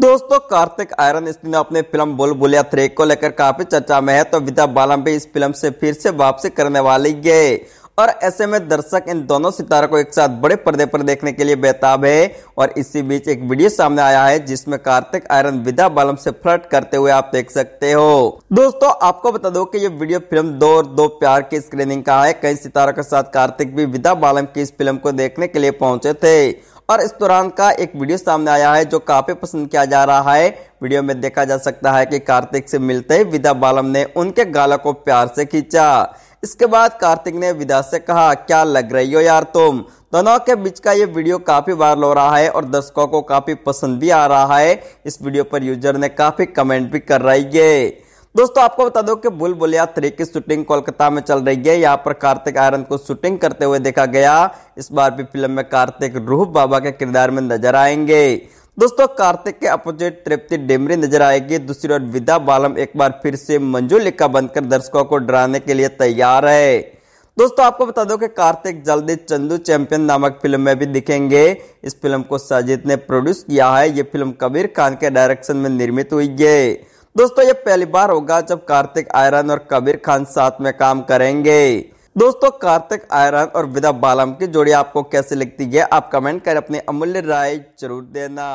दोस्तों कार्तिक आयरन इस दिन अपने फिल्म बोल बुलिया थ्रे को लेकर काफी चर्चा में है तो विद्या बालम भी इस फिल्म से फिर से वापसी करने वाली है और ऐसे में दर्शक इन दोनों सितारों को एक साथ बड़े पर्दे पर देखने के लिए बेताब है और इसी बीच एक वीडियो सामने आया है जिसमें कार्तिक आयरन विद्या बालम से फ्लर्ट करते हुए आप देख सकते हो दोस्तों आपको बता दो कि ये वीडियो फिल्म दो और दो प्यार की स्क्रीनिंग का है कई सितारों के साथ कार्तिक भी विदा बालम की इस फिल्म को देखने के लिए पहुंचे थे और इस दौरान का एक वीडियो सामने आया है जो काफ़ी पसंद किया जा रहा है वीडियो में देखा जा सकता है कि कार्तिक से मिलते ही विदा बालम ने उनके गालों को प्यार से खींचा इसके बाद कार्तिक ने विदा से कहा क्या लग रही हो यार तुम दोनों के बीच का ये वीडियो काफ़ी वायरल हो रहा है और दर्शकों को काफ़ी पसंद भी आ रहा है इस वीडियो पर यूजर ने काफ़ी कमेंट भी कर रही है दोस्तों आपको बता दो कि बुल बुलिया थ्री की शूटिंग कोलकाता में चल रही है यहाँ पर कार्तिक आयरन को शूटिंग करते हुए देखा गया इस बार भी फिल्म में कार्तिक रूह बाबा के किरदार में नजर आएंगे दोस्तों कार्तिक के अपोजिट तृप्ति डिमरी नजर आएगी दूसरी ओर विदा बालम एक बार फिर से मंजू लिखा बनकर दर्शकों को डराने के लिए तैयार है दोस्तों आपको बता दो कि कार्तिक जल्दी चंदू चैंपियन नामक फिल्म में भी दिखेंगे इस फिल्म को साजिद ने प्रोड्यूस किया है ये फिल्म कबीर खान के डायरेक्शन में निर्मित हुई है दोस्तों ये पहली बार होगा जब कार्तिक आयरन और कबीर खान साथ में काम करेंगे दोस्तों कार्तिक आयरन और विदा बालम की जोड़ी आपको कैसे लगती है आप कमेंट कर अपनी अमूल्य राय जरूर देना